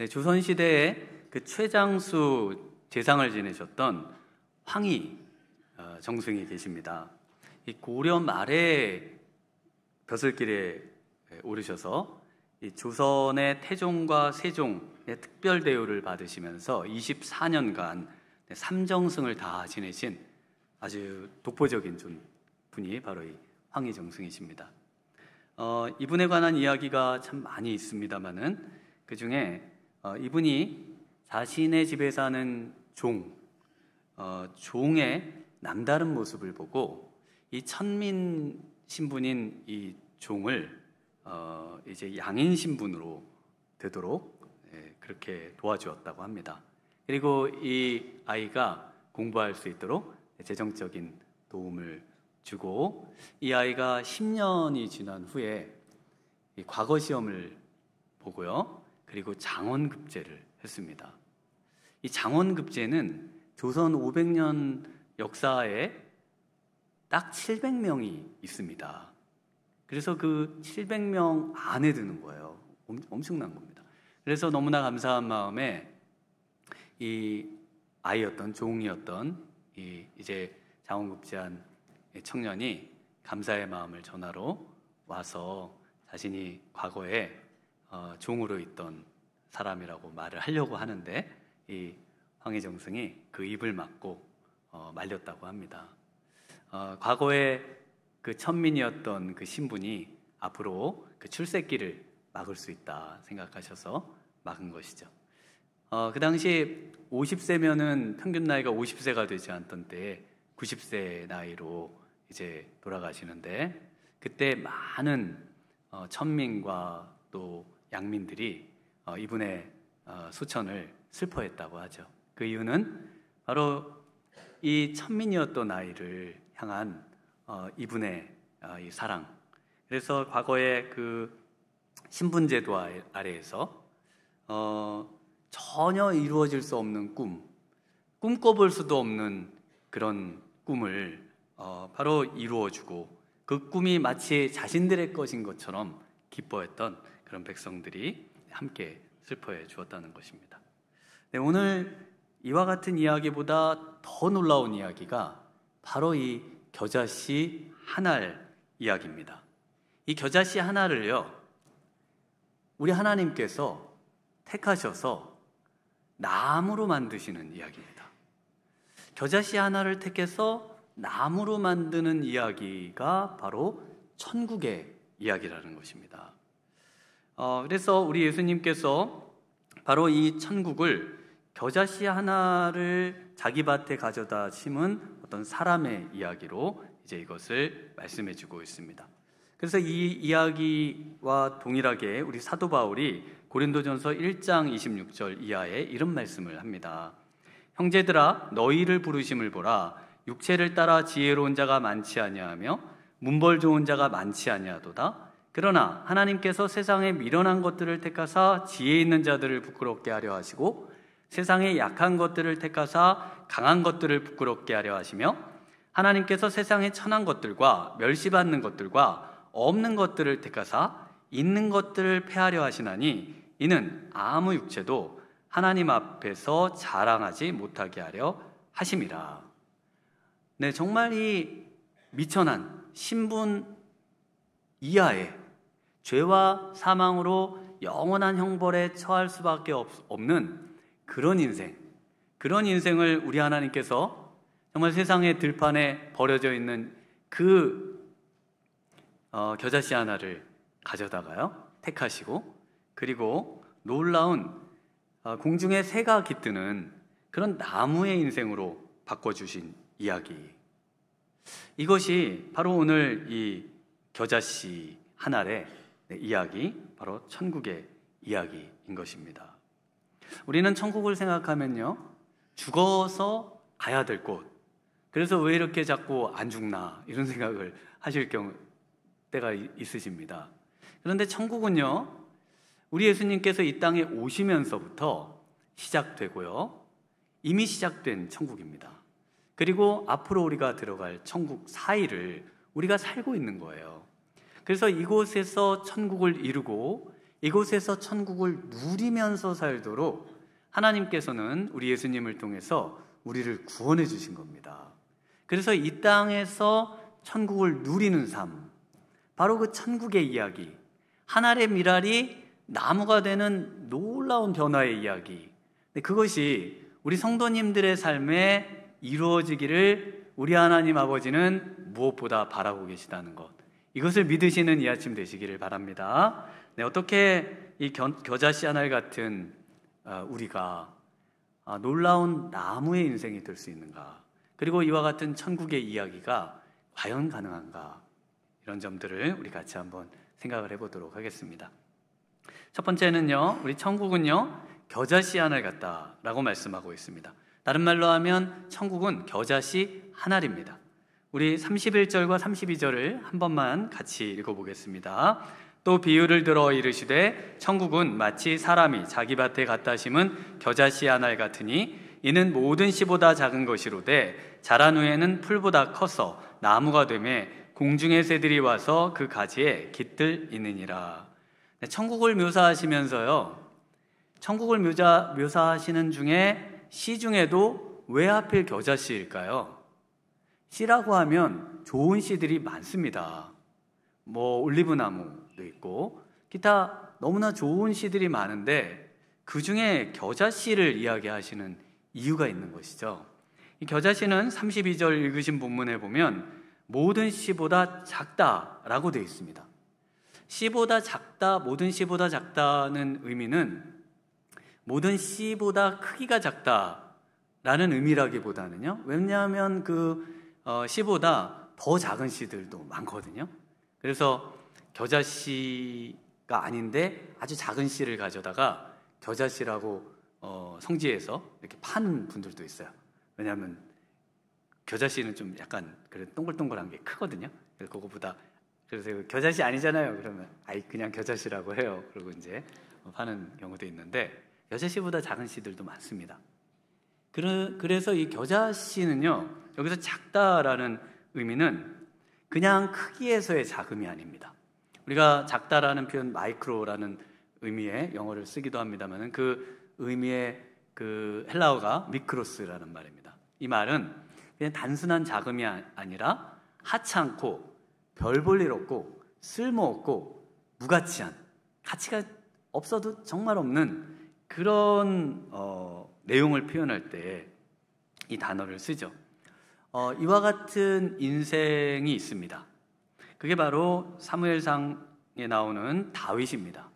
네, 조선 시대에 그 최장수 재상을 지내셨던 황희 어, 정승이 계십니다. 고려 말에 벼슬길에 오르셔서 조선의 태종과 세종의 특별 대우를 받으시면서 24년간 삼정승을 다 지내신 아주 독보적인 분이 바로 이 황희 정승이십니다. 어, 이분에 관한 이야기가 참 많이 있습니다만은 그 중에 어, 이분이 자신의 집에 사는 종, 어, 종의 남다른 모습을 보고 이 천민 신분인 이 종을 어, 이제 양인 신분으로 되도록 예, 그렇게 도와주었다고 합니다. 그리고 이 아이가 공부할 수 있도록 재정적인 도움을 주고 이 아이가 10년이 지난 후에 과거 시험을 보고요. 그리고 장원급제를 했습니다. 이 장원급제는 조선 500년 역사에 딱 700명이 있습니다. 그래서 그 700명 안에 드는 거예요. 엄청난 겁니다. 그래서 너무나 감사한 마음에 이 아이였던 종이었던 이 이제 장원급제한 청년이 감사의 마음을 전화로 와서 자신이 과거에 어, 종으로 있던 사람이라고 말을 하려고 하는데 이 황희정승이 그 입을 막고 어, 말렸다고 합니다. 어, 과거에 그 천민이었던 그 신분이 앞으로 그 출세길을 막을 수 있다 생각하셔서 막은 것이죠. 어, 그 당시 50세면은 평균 나이가 50세가 되지 않던 때에 90세 나이로 이제 돌아가시는데 그때 많은 어, 천민과 또 양민들이 어, 이분의 어, 수천을 슬퍼했다고 하죠. 그 이유는 바로 이 천민이었던 아이를 향한 어, 이분의 사랑. 그래서 과거에 그 신분제도 아래에서 전혀 이루어질 수 없는 꿈, 꿈꿔볼 수도 없는 그런 꿈을 바로 이루어주고 그 꿈이 마치 자신들의 것인 것처럼 기뻐했던 그런 백성들이 함께 슬퍼해 주었다는 것입니다. 네, 오늘 이와 같은 이야기보다 더 놀라운 이야기가 바로 이 겨자씨 한 알 이야기입니다. 이 겨자씨 하나를요, 우리 하나님께서 택하셔서 나무로 만드시는 이야기입니다. 겨자씨 하나를 택해서 나무로 만드는 이야기가 바로 천국의 이야기라는 것입니다. 어, 그래서 우리 예수님께서 바로 이 천국을 겨자씨 하나를 자기 밭에 가져다 심은 어떤 사람의 이야기로 이제 이것을 말씀해 주고 있습니다. 그래서 이 이야기와 동일하게 우리 사도 바울이 고린도전서 1장 26절 이하에 이런 말씀을 합니다. 형제들아 너희를 부르심을 보라 육체를 따라 지혜로운 자가 많지 아니하며 문벌 좋은 자가 많지 아니하도다 그러나 하나님께서 세상에 미련한 것들을 택하사 지혜 있는 자들을 부끄럽게 하려 하시고 세상에 약한 것들을 택하사 강한 것들을 부끄럽게 하려 하시며 하나님께서 세상에 천한 것들과 멸시받는 것들과 없는 것들을 택하사 있는 것들을 폐하려 하시나니 이는 아무 육체도 하나님 앞에서 자랑하지 못하게 하려 하심이라. 네, 정말 이 미천한 신분 이하의 죄와 사망으로 영원한 형벌에 처할 수밖에 없는 그런 인생, 그런 인생을 우리 하나님께서 정말 세상의 들판에 버려져 있는 그 어, 겨자씨 하나를 가져다가요 택하시고 그리고 놀라운 어, 공중에 새가 깃드는 그런 나무의 인생으로 바꿔주신 이야기. 이것이 바로 오늘 이 겨자씨 한 알에 네, 이야기 바로 천국의 이야기인 것입니다. 우리는 천국을 생각하면요 죽어서 가야 될 곳. 그래서 왜 이렇게 자꾸 안 죽나 이런 생각을 하실 경 때가 있으십니다. 그런데 천국은요 우리 예수님께서 이 땅에 오시면서부터 시작되고요 이미 시작된 천국입니다. 그리고 앞으로 우리가 들어갈 천국 사이를 우리가 살고 있는 거예요. 그래서 이곳에서 천국을 이루고 이곳에서 천국을 누리면서 살도록 하나님께서는 우리 예수님을 통해서 우리를 구원해 주신 겁니다. 그래서 이 땅에서 천국을 누리는 삶, 바로 그 천국의 이야기, 하나의 미랄이 나무가 되는 놀라운 변화의 이야기. 네, 그것이 우리 성도님들의 삶에 이루어지기를 우리 하나님 아버지는 무엇보다 바라고 계시다는 것. 이것을 믿으시는 이 아침 되시기를 바랍니다. 네, 어떻게 이 겨, 겨자 씨 하나 같은 어, 우리가 아, 놀라운 나무의 인생이 될 수 있는가? 그리고 이와 같은 천국의 이야기가 과연 가능한가? 이런 점들을 우리 같이 한번 생각을 해보도록 하겠습니다. 첫 번째는요, 우리 천국은요, 겨자씨 하나 를갖다라고 말씀하고 있습니다. 다른 말로 하면 천국은 겨자씨 하나입니다. 우리 31절과 32절을 한 번만 같이 읽어보겠습니다. 또 비유를 들어 이르시되 천국은 마치 사람이 자기 밭에 갖다 심은 겨자씨 한알 같으니 이는 모든 씨보다 작은 것이로되 자란 후에는 풀보다 커서 나무가 되매 공중의 새들이 와서 그 가지에 깃들이느니라. 네, 천국을 묘사하시면서요. 천국을 묘자, 묘사하시는 중에 시 중에도 왜 하필 겨자씨일까요? 씨라고 하면 좋은 씨들이 많습니다. 뭐 올리브 나무도 있고 기타 너무나 좋은 씨들이 많은데 그 중에 겨자 씨를 이야기하시는 이유가 있는 것이죠. 이 겨자 씨는 32절 읽으신 본문에 보면 모든 씨보다 작다라고 되어 있습니다. 씨보다 작다, 모든 씨보다 작다는 의미는 모든 씨보다 크기가 작다라는 의미라기보다는요. 왜냐하면 그 씨보다 어, 더 작은 씨들도 많거든요. 그래서 겨자씨가 아닌데 아주 작은 씨를 가져다가 겨자씨라고 어, 성지에서 이렇게 파는 분들도 있어요. 왜냐하면 겨자씨는 좀 약간 그래 동글동글한 게 크거든요. 그래서 그거보다 그래서 겨자씨 아니잖아요. 그러면 아이 그냥 겨자씨라고 해요. 그리고 이제 파는 경우도 있는데 겨자씨보다 작은 씨들도 많습니다. 그래서 이 겨자씨는요, 여기서 작다라는 의미는 그냥 크기에서의 작음이 아닙니다. 우리가 작다라는 표현 마이크로라는 의미의 영어를 쓰기도 합니다만 그 의미의 그 헬라어가 미크로스라는 말입니다. 이 말은 그냥 단순한 작음이 아, 아니라 하찮고 별 볼 일 없고 쓸모없고 무가치한 가치가 없어도 정말 없는 그런 어, 내용을 표현할 때 이 단어를 쓰죠. 어, 이와 같은 인생이 있습니다. 그게 바로 사무엘상에 나오는 다윗입니다.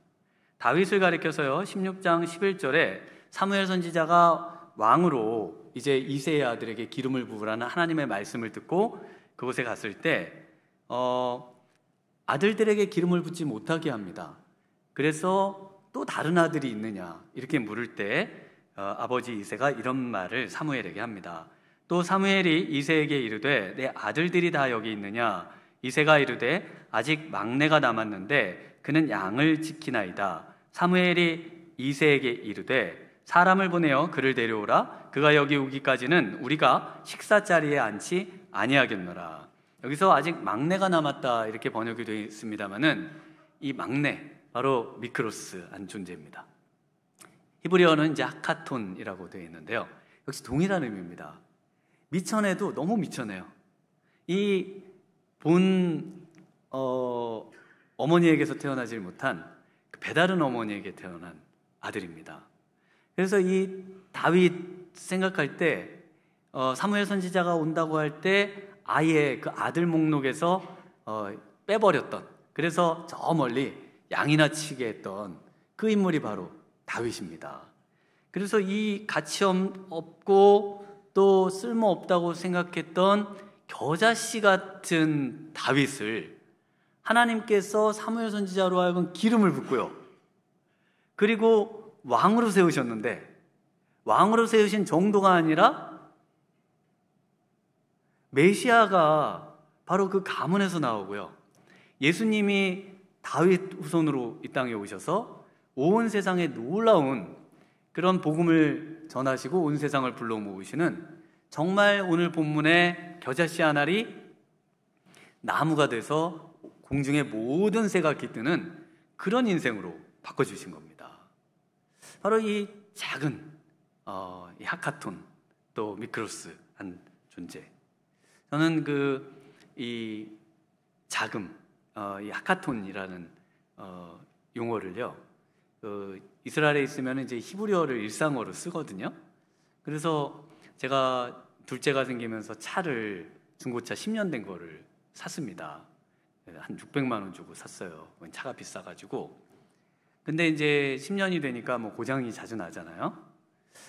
다윗을 가리켜서요. 16장 11절에 사무엘 선지자가 왕으로 이제 이세의 아들에게 기름을 부으라는 하나님의 말씀을 듣고 그곳에 갔을 때 어, 아들들에게 기름을 붓지 못하게 합니다. 그래서 또 다른 아들이 있느냐 이렇게 물을 때 어, 아버지 이세가 이런 말을 사무엘에게 합니다. 또 사무엘이 이세에게 이르되 내 아들들이 다 여기 있느냐 이세가 이르되 아직 막내가 남았는데 그는 양을 지키나이다. 사무엘이 이세에게 이르되 사람을 보내어 그를 데려오라 그가 여기 오기까지는 우리가 식사 자리에 앉지 아니하겠노라. 여기서 아직 막내가 남았다 이렇게 번역이 되어 있습니다만은 이 막내 바로 미크로스 한 존재입니다. 히브리어는 이제 하카톤이라고 되어 있는데요. 역시 동일한 의미입니다. 미천해도 너무 미천해요. 이 본 어, 어머니에게서 태어나질 못한 그 배다른 어머니에게 태어난 아들입니다. 그래서 이 다윗 생각할 때 어, 사무엘 선지자가 온다고 할 때 아예 그 아들 목록에서 어, 빼버렸던 그래서 저 멀리 양이나 치게 했던 그 인물이 바로 다윗입니다. 그래서 이 가치 없고 또 쓸모 없다고 생각했던 겨자씨 같은 다윗을 하나님께서 사무엘 선지자로 하여금 기름을 붓고요. 그리고 왕으로 세우셨는데 왕으로 세우신 정도가 아니라 메시아가 바로 그 가문에서 나오고요. 예수님이 다윗 후손으로 이 땅에 오셔서 온 세상에 놀라운 그런 복음을 전하시고 온 세상을 불러 모으시는 정말 오늘 본문의 겨자씨 하나리 나무가 돼서 공중의 모든 새가 깃드는 그런 인생으로 바꿔주신 겁니다. 바로 이 작은 어, 이 하카톤 또 미크로스한 존재. 저는 그 이작금 어, 이 하카톤이라는 어, 용어를요 그 이스라엘에 있으면 이제 히브리어를 일상어로 쓰거든요. 그래서 제가 둘째가 생기면서 차를 중고차 10년 된 거를 샀습니다. 한 600만 원 주고 샀어요. 그 차가 비싸가지고. 근데 이제 10년이 되니까 뭐 고장이 자주 나잖아요.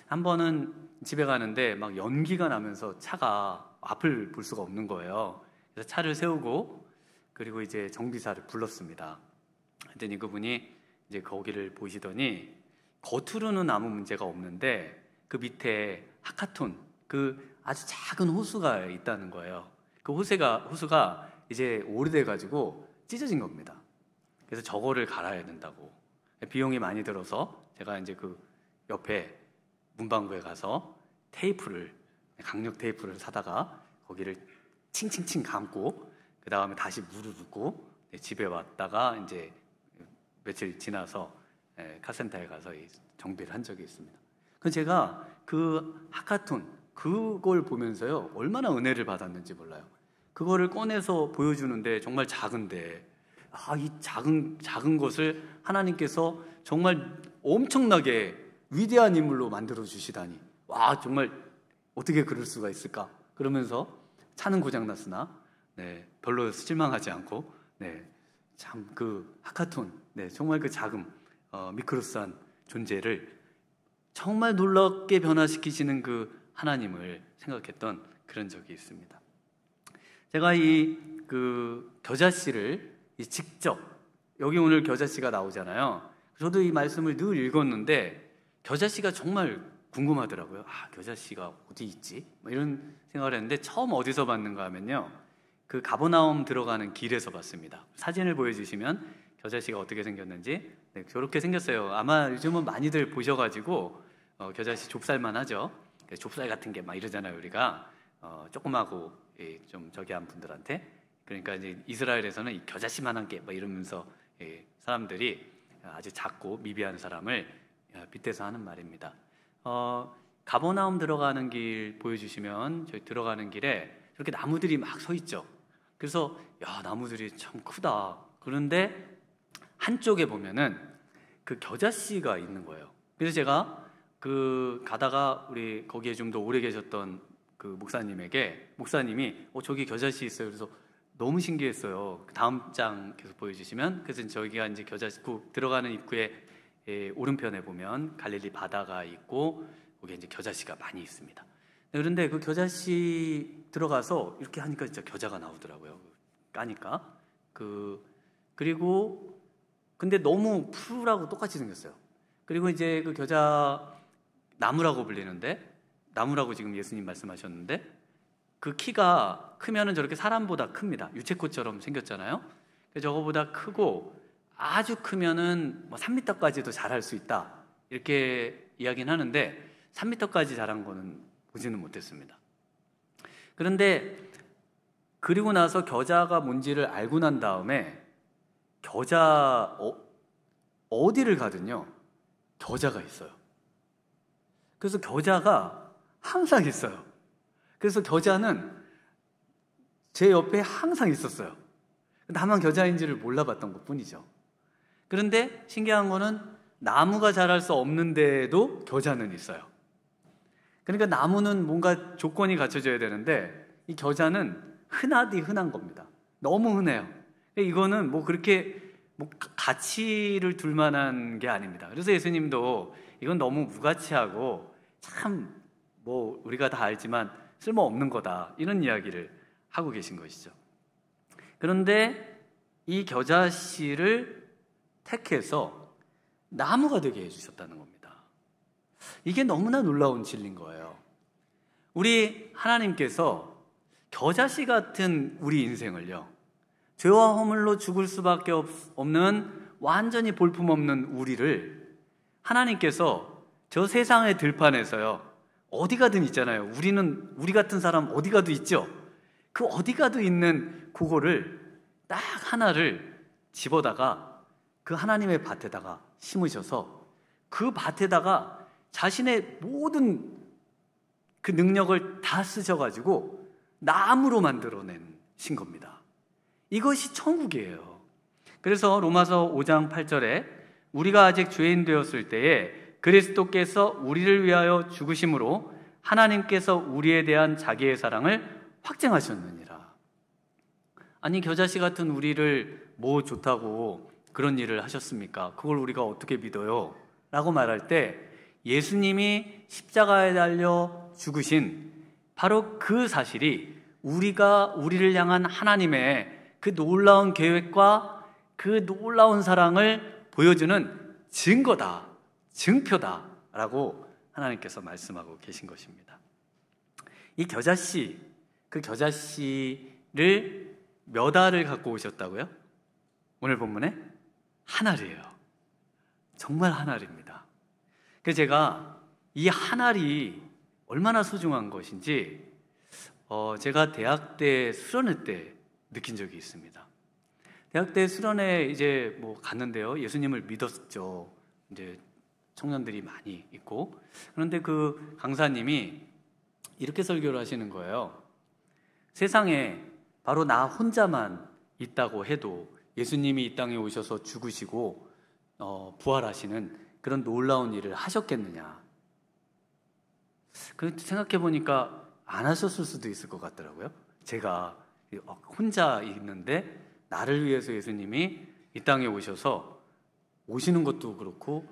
한 번은 집에 가는데 막 연기가 나면서 차가 앞을 볼 수가 없는 거예요. 그래서 차를 세우고 그리고 이제 정비사를 불렀습니다. 그랬더니 그분이 이제 거기를 보시더니 겉으로는 아무 문제가 없는데 그 밑에 하카톤 그 아주 작은 호수가 있다는 거예요. 그 호세가 호수가 이제 오래돼 가지고 찢어진 겁니다. 그래서 저거를 갈아야 된다고 비용이 많이 들어서 제가 이제 그 옆에 문방구에 가서 테이프를 강력 테이프를 사다가 거기를 칭칭칭 감고 그 다음에 다시 물을 붓고 집에 왔다가 이제 며칠 지나서 예, 카센터에 가서 정비를 한 적이 있습니다. 그 제가 그 하카톤 그걸 보면서요 얼마나 은혜를 받았는지 몰라요. 그거를 꺼내서 보여주는데 정말 작은데 아이 작은 작은 것을 하나님께서 정말 엄청나게 위대한 인물로 만들어 주시다니 와 정말 어떻게 그럴 수가 있을까 그러면서 차는 고장 났으나 네, 별로 실망하지 않고 네, 참그 하카톤 네, 정말 그 작은 어, 미크로스한 존재를 정말 놀랍게 변화시키시는 그 하나님을 생각했던 그런 적이 있습니다. 제가 이그 겨자 씨를 이 직접 여기 오늘 겨자 씨가 나오잖아요. 저도 이 말씀을 늘 읽었는데 겨자 씨가 정말 궁금하더라고요. 아, 겨자 씨가 어디 있지? 이런 생각을 했는데 처음 어디서 봤는가 하면요. 그 가보나움 들어가는 길에서 봤습니다. 사진을 보여주시면 겨자씨가 어떻게 생겼는지 네, 저렇게 생겼어요. 아마 요즘은 많이들 보셔가지고 어, 겨자씨 좁쌀만 하죠. 네, 좁쌀 같은 게 막 이러잖아요. 우리가 어, 조그마고 예, 좀 저기한 분들한테 그러니까 이제 이스라엘에서는 이 겨자씨만한 게 막 이러면서 예, 사람들이 아주 작고 미비한 사람을 아, 빗대서 하는 말입니다. 어, 가보나움 들어가는 길 보여주시면 저희 들어가는 길에 이렇게 나무들이 막 서 있죠. 그래서 야 나무들이 참 크다. 그런데 한쪽에 보면은 그 겨자씨가 있는 거예요. 그래서 제가 그 가다가 우리 거기에 좀 더 오래 계셨던 그 목사님에게 목사님이 어 저기 겨자씨 있어요. 그래서 너무 신기했어요. 그 다음 장 계속 보여주시면 그래서 저기가 이제 겨자씨 그 들어가는 입구에 예, 오른편에 보면 갈릴리 바다가 있고 거기에 이제 겨자씨가 많이 있습니다. 네, 그런데 그 겨자씨 들어가서 이렇게 하니까 진짜 겨자가 나오더라고요. 까니까 그 그리고 근데 너무 푸르라고 똑같이 생겼어요. 그리고 이제 그 겨자 나무라고 불리는데 나무라고 지금 예수님 말씀하셨는데 그 키가 크면은 저렇게 사람보다 큽니다. 유채꽃처럼 생겼잖아요. 저거보다 크고 아주 크면은 뭐 3m까지도 자랄 수 있다. 이렇게 이야기는 하는데 3m까지 자란 거는 보지는 못했습니다. 그런데 그리고 나서 겨자가 뭔지를 알고 난 다음에 겨자 어, 디를 가든요 겨자가 있어요. 그래서 겨자가 항상 있어요. 그래서 겨자는 제 옆에 항상 있었어요. 나만 겨자인지를 몰라봤던 것 뿐이죠. 그런데 신기한 거는 나무가 자랄 수 없는데도 겨자는 있어요. 그러니까 나무는 뭔가 조건이 갖춰져야 되는데 이 겨자는 흔하디 흔한 겁니다. 너무 흔해요. 그러니까 이거는 뭐 그렇게 뭐 가치를 둘 만한 게 아닙니다. 그래서 예수님도 이건 너무 무가치하고 참 뭐 우리가 다 알지만 쓸모없는 거다. 이런 이야기를 하고 계신 것이죠. 그런데 이 겨자씨를 택해서 나무가 되게 해주셨다는 겁니다. 이게 너무나 놀라운 진리인 거예요. 우리 하나님께서 겨자씨 같은 우리 인생을요, 죄와 허물로 죽을 수밖에 없는 완전히 볼품없는 우리를 하나님께서 저 세상의 들판에서요 어디 가든 있잖아요 우리는 우리 같은 사람 어디 가도 있죠 그 어디 가도 있는 그거를 딱 하나를 집어다가 그 하나님의 밭에다가 심으셔서 그 밭에다가 자신의 모든 그 능력을 다 쓰셔가지고 나무로 만들어낸 신 겁니다. 이것이 천국이에요. 그래서 로마서 5장 8절에 우리가 아직 죄인 되었을 때에 그리스도께서 우리를 위하여 죽으심으로 하나님께서 우리에 대한 자기의 사랑을 확증하셨느니라. 아니 겨자씨 같은 우리를 뭐 좋다고 그런 일을 하셨습니까? 그걸 우리가 어떻게 믿어요? 라고 말할 때 예수님이 십자가에 달려 죽으신 바로 그 사실이 우리가 우리를 향한 하나님의 그 놀라운 계획과 그 놀라운 사랑을 보여주는 증거다, 증표다 라고 하나님께서 말씀하고 계신 것입니다. 이 겨자씨, 그 겨자씨를 몇 알을 갖고 오셨다고요? 오늘 본문에 한 알이에요. 정말 한 알입니다. 그 제가 이 한 알이 얼마나 소중한 것인지 어, 제가 대학 때 수련회 때 느낀 적이 있습니다. 대학 때 수련회 이제 뭐 갔는데요. 예수님을 믿었죠. 이제 청년들이 많이 있고 그런데 그 강사님이 이렇게 설교를 하시는 거예요. 세상에 바로 나 혼자만 있다고 해도 예수님이 이 땅에 오셔서 죽으시고 어, 부활하시는 그런 놀라운 일을 하셨겠느냐. 그 생각해 보니까 안 하셨을 수도 있을 것 같더라고요. 제가 어, 혼자 있는데 나를 위해서 예수님이 이 땅에 오셔서 오시는 것도 그렇고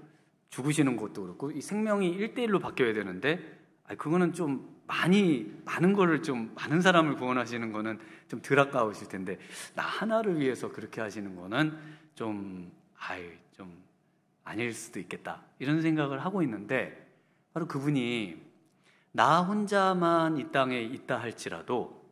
죽으시는 것도 그렇고 이 생명이 일대일로 바뀌어야 되는데 그거는 좀 많이 많은 거를 좀 많은 사람을 구원하시는 거는 좀덜 아까우실 텐데 나 하나를 위해서 그렇게 하시는 거는 좀 아이 좀 아닐 수도 있겠다 이런 생각을 하고 있는데 바로 그분이 나 혼자만 이 땅에 있다 할지라도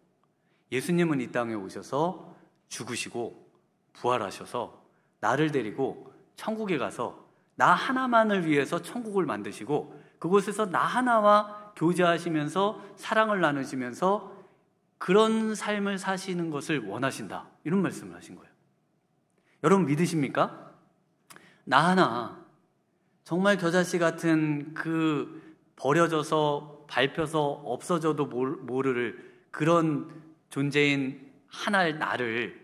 예수님은 이 땅에 오셔서 죽으시고 부활하셔서 나를 데리고 천국에 가서 나 하나만을 위해서 천국을 만드시고 그곳에서 나 하나와 교제하시면서 사랑을 나누시면서 그런 삶을 사시는 것을 원하신다. 이런 말씀을 하신 거예요. 여러분 믿으십니까? 나 하나 정말 겨자씨 같은 그 버려져서 밟혀서 없어져도 모를 그런 존재인 하나의 나를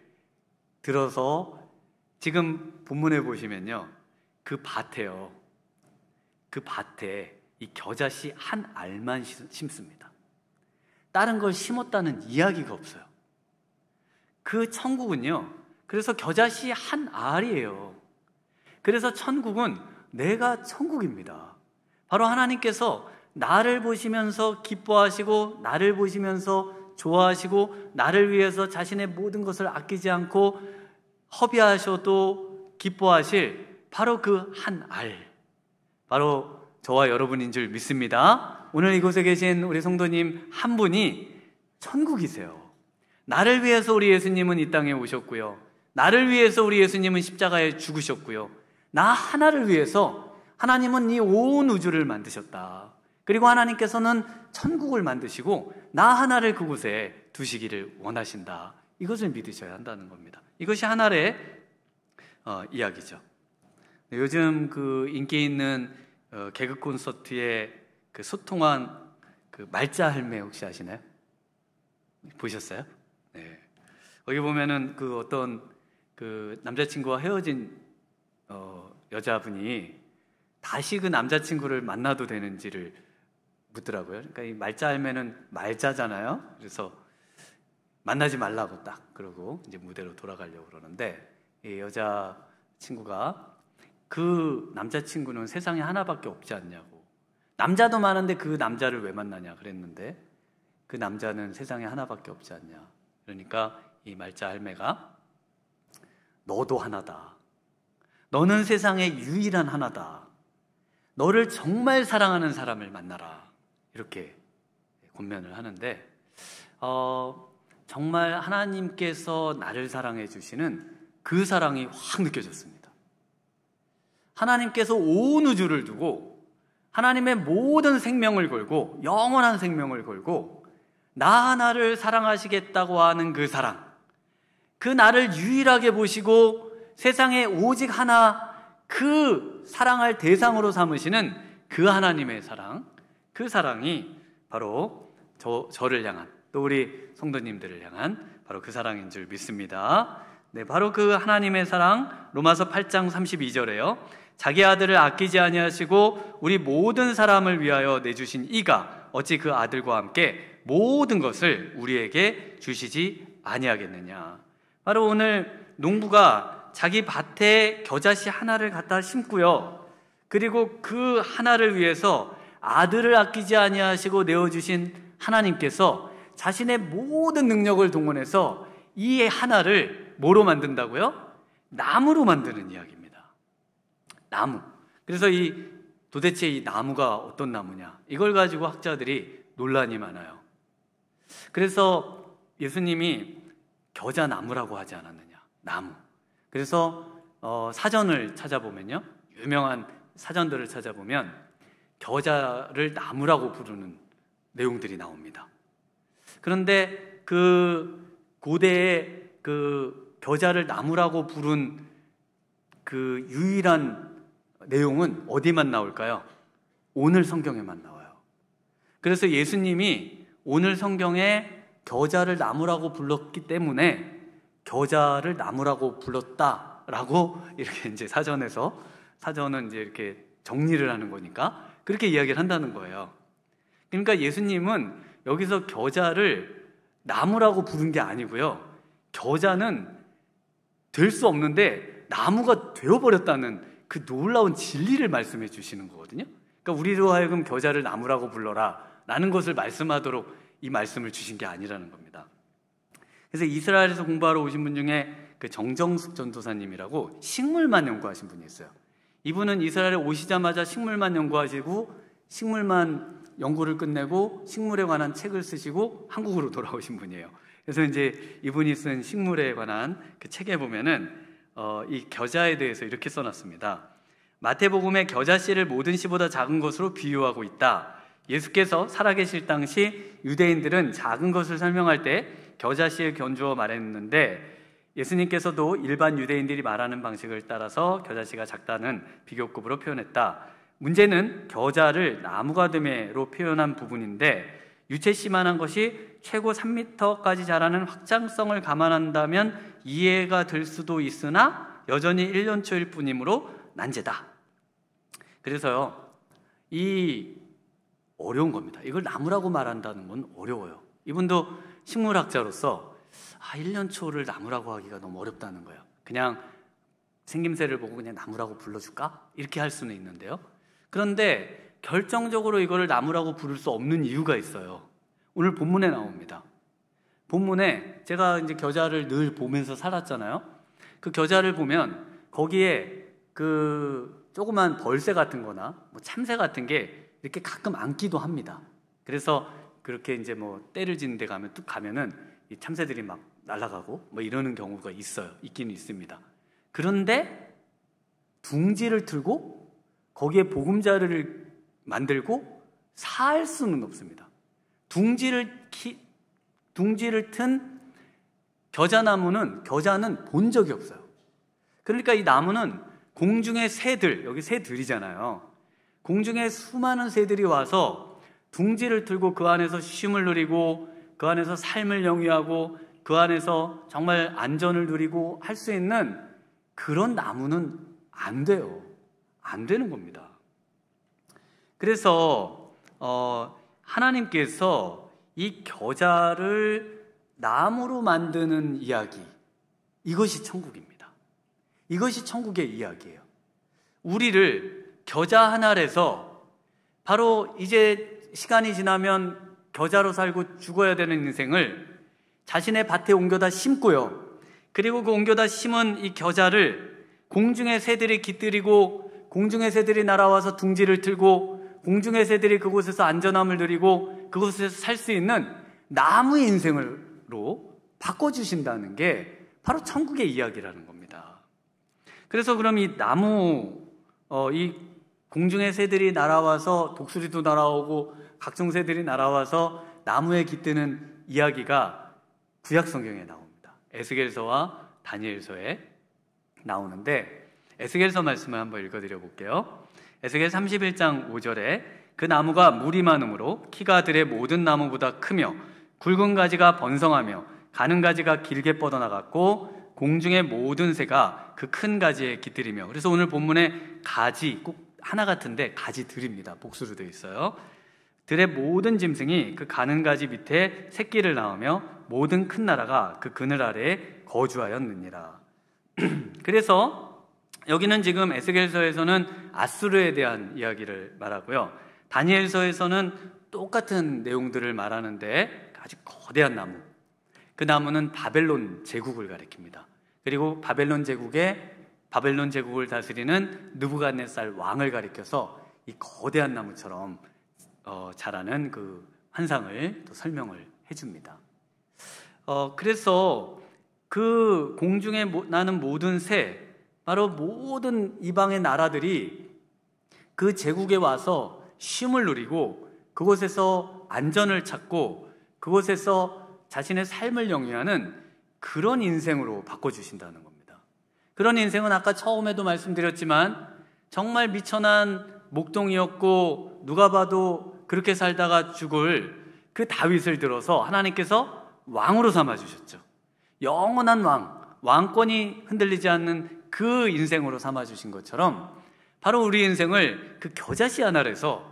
들어서 지금 본문에 보시면요. 그 밭에요. 그 밭에 이 겨자씨 한 알만 심습니다. 다른 걸 심었다는 이야기가 없어요. 그 천국은요. 그래서 겨자씨 한 알이에요. 그래서 천국은 내가 천국입니다. 바로 하나님께서 나를 보시면서 기뻐하시고 나를 보시면서 좋아하시고 나를 위해서 자신의 모든 것을 아끼지 않고 허비하셔도 기뻐하실 바로 그 한 알. 바로 저와 여러분인 줄 믿습니다. 오늘 이곳에 계신 우리 성도님 한 분이 천국이세요. 나를 위해서 우리 예수님은 이 땅에 오셨고요. 나를 위해서 우리 예수님은 십자가에 죽으셨고요. 나 하나를 위해서 하나님은 이 온 우주를 만드셨다. 그리고 하나님께서는 천국을 만드시고 나 하나를 그곳에 두시기를 원하신다. 이것을 믿으셔야 한다는 겁니다. 이것이 하나의 어, 이야기죠. 요즘 그 인기 있는 어, 개그 콘서트에 그 소통한 그 말자 할매 혹시 아시나요? 보셨어요? 네. 여기 보면은 그 어떤 그 남자친구와 헤어진 어, 여자분이 다시 그 남자친구를 만나도 되는지를 묻더라고요. 그러니까 이 말자 할매는 말자잖아요. 그래서 만나지 말라고 딱 그러고 이제 무대로 돌아가려고 그러는데 이 여자 친구가 그 남자 친구는 세상에 하나밖에 없지 않냐고 남자도 많은데 그 남자를 왜 만나냐 그랬는데 그 남자는 세상에 하나밖에 없지 않냐. 그러니까 이 말자 할매가 너도 하나다. 너는 세상에 유일한 하나다. 너를 정말 사랑하는 사람을 만나라. 이렇게 권면을 하는데 어, 정말 하나님께서 나를 사랑해 주시는 그 사랑이 확 느껴졌습니다. 하나님께서 온 우주를 두고 하나님의 모든 생명을 걸고 영원한 생명을 걸고 나 하나를 사랑하시겠다고 하는 그 사랑. 그 나를 유일하게 보시고 세상에 오직 하나 그 사랑할 대상으로 삼으시는 그 하나님의 사랑. 그 사랑이 바로 저, 저를 향한 또 우리 성도님들을 향한 바로 그 사랑인 줄 믿습니다. 네, 바로 그 하나님의 사랑 로마서 8장 32절에요. 자기 아들을 아끼지 아니하시고 우리 모든 사람을 위하여 내주신 이가 어찌 그 아들과 함께 모든 것을 우리에게 주시지 아니하겠느냐. 바로 오늘 농부가 자기 밭에 겨자씨 하나를 갖다 심고요. 그리고 그 하나를 위해서 아들을 아끼지 아니하시고 내어주신 하나님께서 자신의 모든 능력을 동원해서 이 하나를 뭐로 만든다고요? 나무로 만드는 이야기입니다. 나무. 그래서 이 도대체 이 나무가 어떤 나무냐? 이걸 가지고 학자들이 논란이 많아요. 그래서 예수님이 겨자나무라고 하지 않았느냐? 나무. 그래서 어, 사전을 찾아보면요. 유명한 사전들을 찾아보면 겨자를 나무라고 부르는 내용들이 나옵니다. 그런데 그 고대의 그 겨자를 나무라고 부른 그 유일한 내용은 어디만 나올까요? 오늘 성경에만 나와요. 그래서 예수님이 오늘 성경에 겨자를 나무라고 불렀기 때문에 겨자를 나무라고 불렀다라고 이렇게 이제 사전에서 사전은 이제 이렇게 정리를 하는 거니까 그렇게 이야기를 한다는 거예요. 그러니까 예수님은 여기서 겨자를 나무라고 부른 게 아니고요. 겨자는 될 수 없는데 나무가 되어버렸다는 그 놀라운 진리를 말씀해 주시는 거거든요. 그러니까 우리로 하여금 겨자를 나무라고 불러라 라는 것을 말씀하도록 이 말씀을 주신 게 아니라는 겁니다. 그래서 이스라엘에서 공부하러 오신 분 중에 그 정정숙 전도사님이라고 식물만 연구하신 분이 있어요. 이분은 이스라엘에 오시자마자 식물만 연구하시고 식물만 연구를 끝내고 식물에 관한 책을 쓰시고 한국으로 돌아오신 분이에요. 그래서 이제 이분이 쓴 식물에 관한 그 책에 보면은 어, 이 겨자에 대해서 이렇게 써놨습니다. 마태복음의 겨자씨를 모든 씨보다 작은 것으로 비유하고 있다. 예수께서 살아계실 당시 유대인들은 작은 것을 설명할 때 겨자씨에 견주어 말했는데 예수님께서도 일반 유대인들이 말하는 방식을 따라서 겨자씨가 작다는 비교급으로 표현했다. 문제는 겨자를 나무가 되매로 표현한 부분인데 유채씨만한 것이 최고 3m까지 자라는 확장성을 감안한다면 이해가 될 수도 있으나 여전히 1년초일 뿐이므로 난제다. 그래서요, 이 어려운 겁니다. 이걸 나무라고 말한다는 건 어려워요. 이분도 식물학자로서 아, 1년 초를 나무라고 하기가 너무 어렵다는 거예요. 그냥 생김새를 보고 그냥 나무라고 불러줄까? 이렇게 할 수는 있는데요. 그런데 결정적으로 이거를 나무라고 부를 수 없는 이유가 있어요. 오늘 본문에 나옵니다. 본문에 제가 이제 겨자를 늘 보면서 살았잖아요. 그 겨자를 보면 거기에 그 조그만 벌새 같은 거나 뭐 참새 같은 게 이렇게 가끔 앉기도 합니다. 그래서 그렇게 이제 뭐 때를 지는 데 가면 뚝 가면은 이 참새들이 막 날아가고 뭐 이러는 경우가 있어요. 있긴 있습니다. 그런데 둥지를 틀고 거기에 보금자리를 만들고 살 수는 없습니다. 둥지를 키, 둥지를 튼 겨자나무는 겨자는 본 적이 없어요. 그러니까 이 나무는 공중의 새들 여기 새들이잖아요. 공중에 수많은 새들이 와서 둥지를 틀고 그 안에서 쉼을 누리고 그 안에서 삶을 영위하고 그 안에서 정말 안전을 누리고 할 수 있는 그런 나무는 안 돼요. 안 되는 겁니다. 그래서 어, 하나님께서 이 겨자를 나무로 만드는 이야기 이것이 천국입니다. 이것이 천국의 이야기예요. 우리를 겨자 하나에서 바로 이제 시간이 지나면 겨자로 살고 죽어야 되는 인생을 자신의 밭에 옮겨다 심고요. 그리고 그 옮겨다 심은 이 겨자를 공중의 새들이 깃들이고 공중의 새들이 날아와서 둥지를 틀고 공중의 새들이 그곳에서 안전함을 누리고 그곳에서 살 수 있는 나무 인생으로 바꿔주신다는 게 바로 천국의 이야기라는 겁니다. 그래서 그럼 이 나무, 어, 이 공중의 새들이 날아와서 독수리도 날아오고 각종 새들이 날아와서 나무에 깃드는 이야기가 구약 성경에 나옵니다. 에스겔서와 다니엘서에 나오는데 에스겔서 말씀을 한번 읽어 드려 볼게요. 에스겔 31장 5절에 그 나무가 물이 많음으로 키가 들의 모든 나무보다 크며 굵은 가지가 번성하며 가는 가지가 길게 뻗어나갔고 공중의 모든 새가 그 큰 가지에 깃들이며 그래서 오늘 본문에 가지 꼭 하나 같은데 가지 들입니다. 복수로 되어 있어요. 들의 모든 짐승이 그 가는 가지 밑에 새끼를 낳으며 모든 큰 나라가 그 그늘 아래에 거주하였느니라. 그래서 여기는 지금 에스겔서에서는 아수르에 대한 이야기를 말하고요. 다니엘서에서는 똑같은 내용들을 말하는데 아주 거대한 나무. 그 나무는 바벨론 제국을 가리킵니다. 그리고 바벨론 제국의 바벨론 제국을 다스리는 느부갓네살 왕을 가리켜서 이 거대한 나무처럼 어, 잘하는 그 환상을 또 설명을 해줍니다. 어, 그래서 그 공중에 나는 모든 새, 바로 모든 이방의 나라들이 그 제국에 와서 쉼을 누리고 그곳에서 안전을 찾고 그곳에서 자신의 삶을 영위하는 그런 인생으로 바꿔주신다는 겁니다. 그런 인생은 아까 처음에도 말씀드렸지만 정말 미천한 목동이었고 누가 봐도 그렇게 살다가 죽을 그 다윗을 들어서 하나님께서 왕으로 삼아 주셨죠. 영원한 왕, 왕권이 흔들리지 않는 그 인생으로 삼아 주신 것처럼 바로 우리 인생을 그 겨자씨 하나에서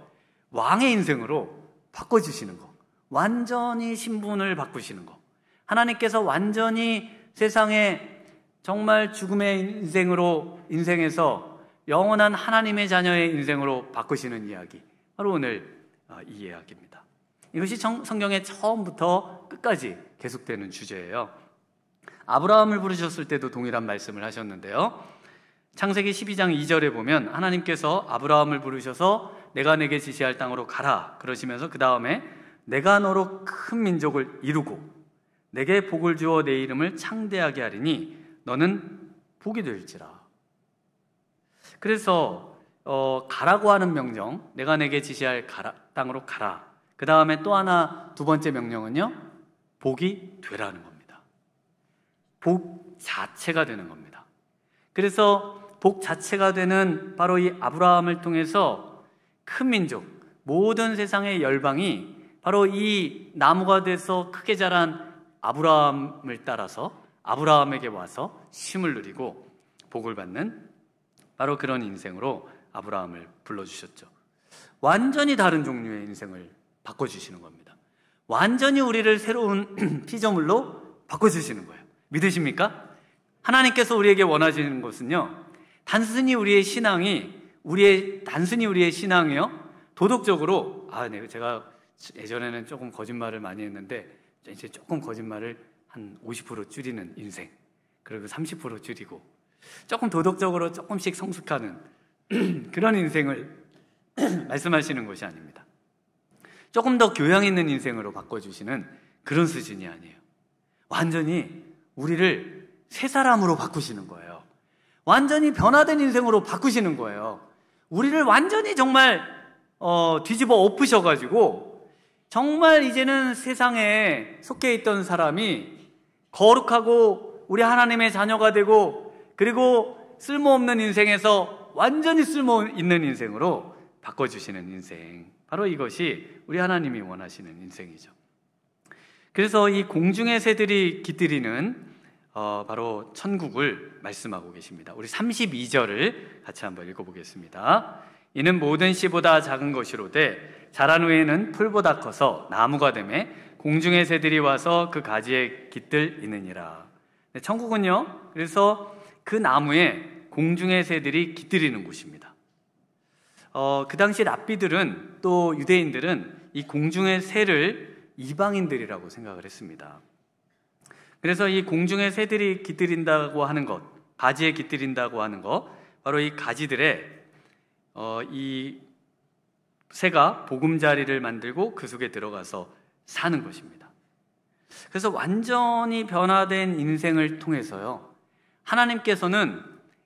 왕의 인생으로 바꿔 주시는 것. 완전히 신분을 바꾸시는 것. 하나님께서 완전히 세상에 정말 죽음의 인생으로 인생에서 영원한 하나님의 자녀의 인생으로 바꾸시는 이야기. 바로 오늘 이 어, 이야기입니다. 이것이 성경의 처음부터 끝까지 계속되는 주제예요. 아브라함을 부르셨을 때도 동일한 말씀을 하셨는데요. 창세기 12장 2절에 보면 하나님께서 아브라함을 부르셔서 내가 내게 지시할 땅으로 가라 그러시면서 그 다음에 내가 너로 큰 민족을 이루고 내게 복을 주어 내 이름을 창대하게 하리니 너는 복이 될지라. 그래서 어, 가라고 하는 명령, 내가 내게 지시할 가라, 땅으로 가라. 그 다음에 또 하나 두 번째 명령은요. 복이 되라는 겁니다. 복 자체가 되는 겁니다. 그래서 복 자체가 되는 바로 이 아브라함을 통해서 큰 민족, 모든 세상의 열방이 바로 이 나무가 돼서 크게 자란 아브라함을 따라서 아브라함에게 와서 힘을 누리고 복을 받는 바로 그런 인생으로 아브라함을 불러주셨죠. 완전히 다른 종류의 인생을 바꿔주시는 겁니다. 완전히 우리를 새로운 피조물로 바꿔주시는 거예요. 믿으십니까? 하나님께서 우리에게 원하시는 것은요, 단순히 우리의 신앙이, 우리의, 단순히 우리의 신앙이요, 도덕적으로, 아, 네, 제가 예전에는 조금 거짓말을 많이 했는데, 이제 조금 거짓말을 한 50% 줄이는 인생, 그리고 30% 줄이고, 조금 도덕적으로 조금씩 성숙하는 그런 인생을 말씀하시는 것이 아닙니다. 조금 더 교양 있는 인생으로 바꿔주시는 그런 수준이 아니에요. 완전히 우리를 새 사람으로 바꾸시는 거예요. 완전히 변화된 인생으로 바꾸시는 거예요. 우리를 완전히 정말 어, 뒤집어 엎으셔가지고 정말 이제는 세상에 속해 있던 사람이 거룩하고 우리 하나님의 자녀가 되고 그리고 쓸모없는 인생에서 완전히 쓸모있는 인생으로 바꿔주시는 인생. 바로 이것이 우리 하나님이 원하시는 인생이죠. 그래서 이 공중의 새들이 깃들이는 어, 바로 천국을 말씀하고 계십니다. 우리 32절을 같이 한번 읽어보겠습니다. 이는 모든 씨보다 작은 것이로되 자란 후에는 풀보다 커서 나무가 되매 공중의 새들이 와서 그 가지에 깃들이느니라. 네, 천국은요. 그래서 그 나무에 공중의 새들이 깃들이는 곳입니다. 어, 그 당시 랍비들은 또 유대인들은 이 공중의 새를 이방인들이라고 생각을 했습니다. 그래서 이 공중의 새들이 깃들인다고 하는 것, 가지에 깃들인다고 하는 것, 바로 이 가지들의 어, 이 새가 보금자리를 만들고 그 속에 들어가서 사는 것입니다. 그래서 완전히 변화된 인생을 통해서요. 하나님께서는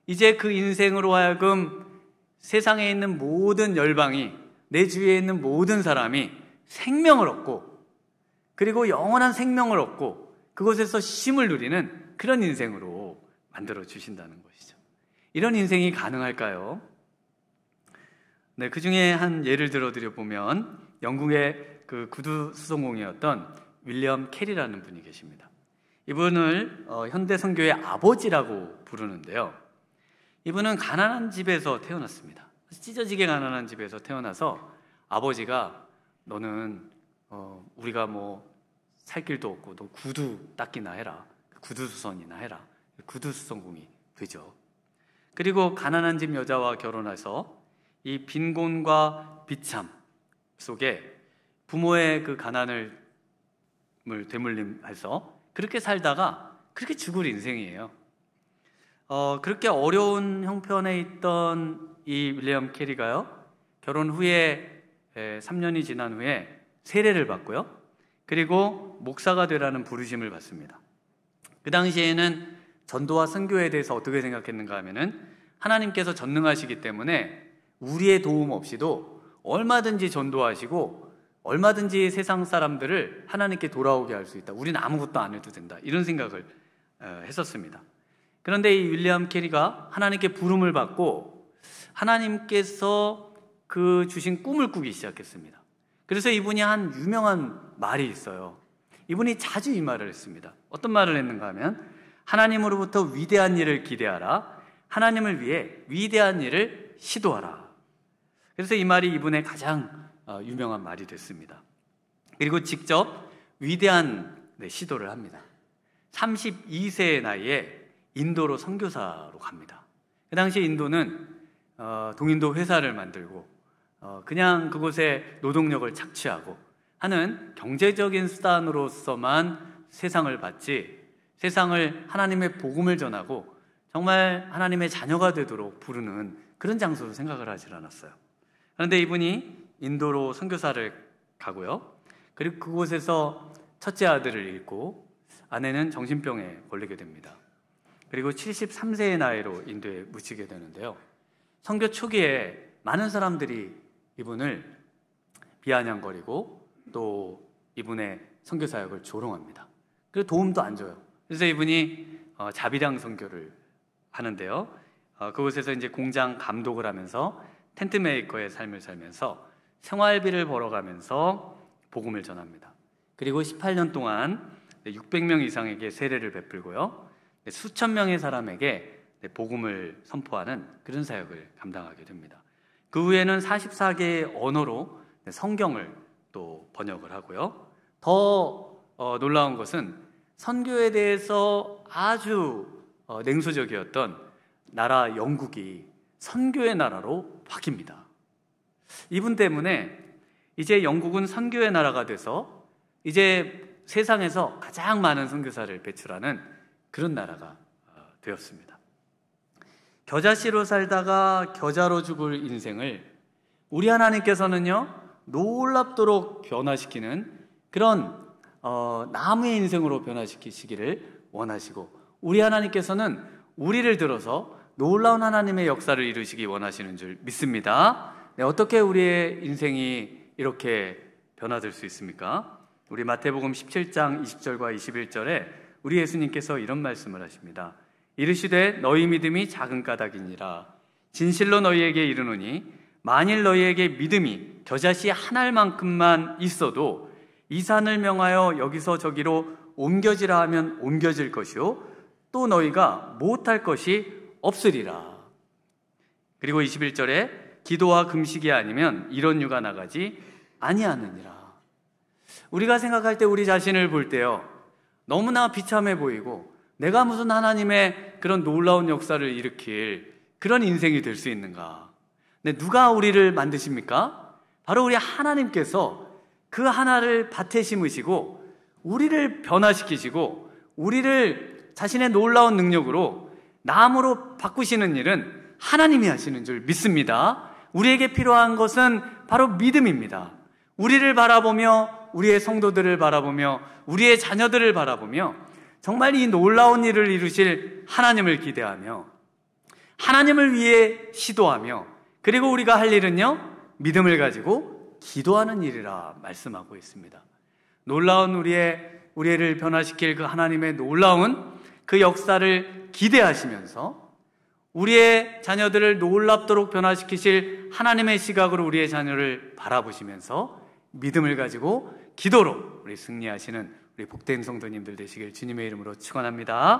이제 그 인생으로 하여금 세상에 있는 모든 열방이 내 주위에 있는 모든 사람이 생명을 얻고 그리고 영원한 생명을 얻고 그곳에서 쉼을 누리는 그런 인생으로 만들어 주신다는 것이죠. 이런 인생이 가능할까요? 네, 그 중에 한 예를 들어 드려 보면 영국의 그 구두 수송공이었던 윌리엄 캐리라는 분이 계십니다. 이분을 어, 현대 선교의 아버지라고 부르는데요. 이분은 가난한 집에서 태어났습니다. 찢어지게 가난한 집에서 태어나서 아버지가 너는 어, 우리가 뭐 살 길도 없고 너 구두 닦기나 해라. 구두 수선이나 해라. 구두 수선공이 되죠. 그리고 가난한 집 여자와 결혼해서 이 빈곤과 비참 속에 부모의 그 가난을 되물림해서 그렇게 살다가 그렇게 죽을 인생이에요. 어, 그렇게 어려운 형편에 있던 이 윌리엄 캐리가요, 결혼 후에, 에, 예, 3년이 지난 후에 세례를 받고요. 그리고 목사가 되라는 부르심을 받습니다. 그 당시에는 전도와 선교에 대해서 어떻게 생각했는가 하면은 하나님께서 전능하시기 때문에 우리의 도움 없이도 얼마든지 전도하시고 얼마든지 세상 사람들을 하나님께 돌아오게 할 수 있다. 우리는 아무것도 안 해도 된다. 이런 생각을 어, 했었습니다. 그런데 이 윌리엄 캐리가 하나님께 부름을 받고 하나님께서 그 주신 꿈을 꾸기 시작했습니다. 그래서 이분이 한 유명한 말이 있어요. 이분이 자주 이 말을 했습니다. 어떤 말을 했는가 하면 하나님으로부터 위대한 일을 기대하라. 하나님을 위해 위대한 일을 시도하라. 그래서 이 말이 이분의 가장 어, 유명한 말이 됐습니다. 그리고 직접 위대한 네, 시도를 합니다. 32세의 나이에 인도로 선교사로 갑니다. 그 당시 인도는 어, 동인도 회사를 만들고 어, 그냥 그곳에 노동력을 착취하고 하는 경제적인 수단으로서만 세상을 봤지 세상을 하나님의 복음을 전하고 정말 하나님의 자녀가 되도록 부르는 그런 장소로 생각을 하질 않았어요. 그런데 이분이 인도로 선교사를 가고요. 그리고 그곳에서 첫째 아들을 잃고 아내는 정신병에 걸리게 됩니다. 그리고 73세의 나이로 인도에 묻히게 되는데요. 선교 초기에 많은 사람들이 이분을 비아냥거리고 또 이분의 선교 사역을 조롱합니다. 그래서 도움도 안 줘요. 그래서 이분이 어, 자비량 선교를 하는데요. 어, 그곳에서 이제 공장 감독을 하면서 텐트 메이커의 삶을 살면서 생활비를 벌어가면서 복음을 전합니다. 그리고 18년 동안 600명 이상에게 세례를 베풀고요. 네, 수천 명의 사람에게 네, 복음을 선포하는 그런 사역을 감당하게 됩니다. 그 후에는 44개의 언어로 네, 성경을 또 번역을 하고요. 더 어, 놀라운 것은 선교에 대해서 아주 어, 냉소적이었던 나라 영국이 선교의 나라로 바뀝니다. 이분 때문에 이제 영국은 선교의 나라가 돼서 이제 세상에서 가장 많은 선교사를 배출하는 그런 나라가 어, 되었습니다. 겨자씨로 살다가 겨자로 죽을 인생을 우리 하나님께서는요 놀랍도록 변화시키는 그런 어, 나무의 인생으로 변화시키시기를 원하시고 우리 하나님께서는 우리를 들어서 놀라운 하나님의 역사를 이루시기 원하시는 줄 믿습니다. 네, 어떻게 우리의 인생이 이렇게 변화될 수 있습니까? 우리 마태복음 17장 20절과 21절에 우리 예수님께서 이런 말씀을 하십니다. 이르시되 너희 믿음이 작은 까닭이니라. 진실로 너희에게 이르노니 만일 너희에게 믿음이 겨자씨 한 알만큼만 있어도 이 산을 명하여 여기서 저기로 옮겨지라 하면 옮겨질 것이요 또 너희가 못할 것이 없으리라. 그리고 21절에 기도와 금식이 아니면 이런 유가 나가지 아니하느니라. 우리가 생각할 때 우리 자신을 볼 때요. 너무나 비참해 보이고 내가 무슨 하나님의 그런 놀라운 역사를 일으킬 그런 인생이 될 수 있는가? 근데 누가 우리를 만드십니까? 바로 우리 하나님께서 그 하나를 밭에 심으시고 우리를 변화시키시고 우리를 자신의 놀라운 능력으로 남으로 바꾸시는 일은 하나님이 하시는 줄 믿습니다. 우리에게 필요한 것은 바로 믿음입니다. 우리를 바라보며 우리의 성도들을 바라보며 우리의 자녀들을 바라보며 정말 이 놀라운 일을 이루실 하나님을 기대하며 하나님을 위해 시도하며 그리고 우리가 할 일은요 믿음을 가지고 기도하는 일이라 말씀하고 있습니다. 놀라운 우리의 우리를 변화시킬 그 하나님의 놀라운 그 역사를 기대하시면서 우리의 자녀들을 놀랍도록 변화시키실 하나님의 시각으로 우리의 자녀를 바라보시면서 믿음을 가지고 기도로 우리 승리하시는 우리 복된 성도님들 되시길 주님의 이름으로 축원합니다.